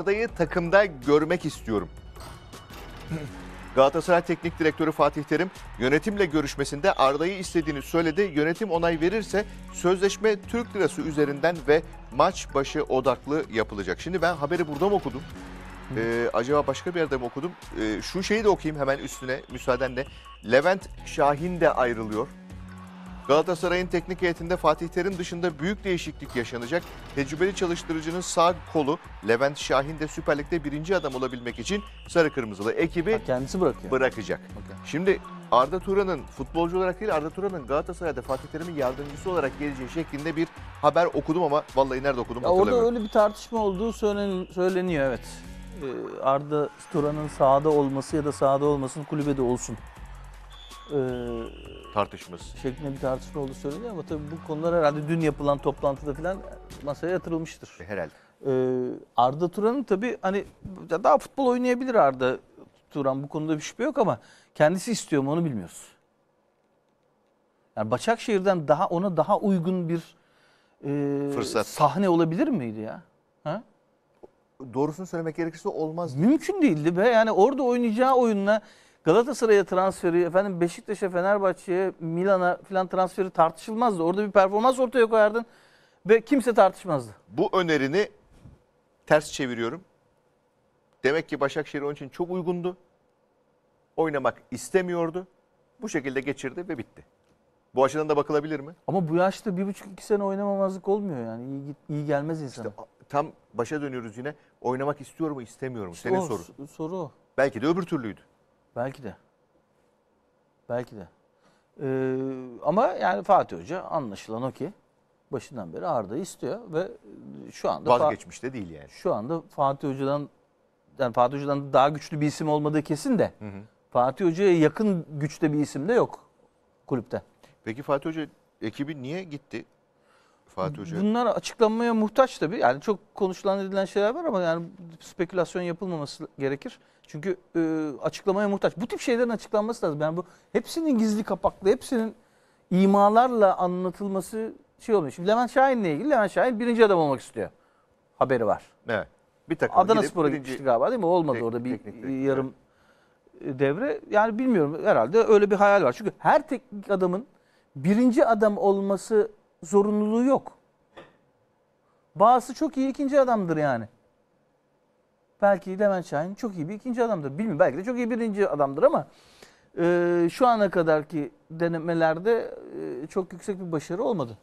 Arda'yı takımda görmek istiyorum. Galatasaray Teknik Direktörü Fatih Terim yönetimle görüşmesinde Arda'yı istediğini söyledi. Yönetim onay verirse sözleşme Türk lirası üzerinden ve maç başı odaklı yapılacak. Şimdi ben haberi burada mı okudum? Ee, acaba başka bir yerde mi okudum? Ee, şu şeyi de okuyayım hemen üstüne müsaadenle. Levent Şahin de ayrılıyor. Galatasaray'ın teknik heyetinde Fatih Terim dışında büyük değişiklik yaşanacak. Tecrübeli çalıştırıcının sağ kolu Levent Şahin de Süper Lig'de birinci adam olabilmek için sarı kırmızılı ekibi ha, kendisi bırakıyor. bırakacak. Okay. Şimdi Arda Turan'ın futbolcu olarak değil Arda Turan'ın Galatasaray'da Fatih Terim'in yardımcısı olarak geleceği şeklinde bir haber okudum ama vallahi nerede okudum ya hatırlamıyorum. Orada öyle bir tartışma olduğu söyleniyor evet. Ee, Arda Turan'ın sahada olması ya da sahada olmasın kulübede olsun e, tartışması şeklinde bir tartışma oldu söyleniyor ama tabii bu konular herhalde dün yapılan toplantıda falan masaya yatırılmıştır. E, herhalde. Ee, Arda Turan'ın tabii hani daha futbol oynayabilir Arda Turan bu konuda bir şüphe yok ama kendisi istiyor mu onu bilmiyoruz. Yani Başakşehir'den daha ona daha uygun bir e, Fırsat. sahne olabilir miydi ya? Ha? Doğrusunu söylemek gerekirse olmaz. Mümkün değildi be. Yani orada oynayacağı oyunla Galatasaray'a transferi, efendim Beşiktaş'a, Fenerbahçe'ye, Milan'a filan transferi tartışılmazdı. Orada bir performans ortaya koyardın ve kimse tartışmazdı. Bu önerini ters çeviriyorum. Demek ki Başakşehir onun için çok uygundu. Oynamak istemiyordu. Bu şekilde geçirdi ve bitti. Bu açıdan da bakılabilir mi? Ama bu yaşta bir buçuk iki sene oynamamazlık olmuyor yani. İyi, iyi gelmez insana. İşte tam başa dönüyoruz yine. Oynamak istiyor mu istemiyor mu? İşte Senin o, soru. Soru o. Belki de öbür türlüydü. Belki de. Belki de. Ee, ama yani Fatih Hoca anlaşılan o ki başından beri Arda'yı istiyor ve şu anda vazgeçmiş de değil yani. Şu anda Fatih Hoca'dan yani Fatih Hoca'dan daha güçlü bir isim olmadığı kesin de. Hı hı. Fatih Hoca'ya yakın güçte bir isim de yok kulüpte. Peki Fatih Hoca ekibi niye gitti? Fatih Hoca? Bunlar açıklanmaya muhtaç tabii. Yani çok konuşulan edilen şeyler var ama yani spekülasyon yapılmaması gerekir. Çünkü e, açıklamaya muhtaç. Bu tip şeylerin açıklanması lazım. Yani bu hepsinin gizli kapaklı, hepsinin imalarla anlatılması şey olmuyor. Şimdi Levent Şahin'le ilgili Levent Şahin birinci adam olmak istiyor. Haberi var. Evet. Bir takım Adana gidip Spor'a birinci... gitmişti galiba değil mi? Olmadı tek, orada bir teknik, yarım evet. devre. Yani bilmiyorum herhalde öyle bir hayal var. Çünkü her teknik adamın birinci adam olması zorunluluğu yok. Bazısı çok iyi ikinci adamdır yani. Belki Levent Şahin çok iyi bir ikinci adamdır. Bilmiyorum belki de çok iyi birinci adamdır ama e, şu ana kadarki denemelerde e, çok yüksek bir başarı olmadı.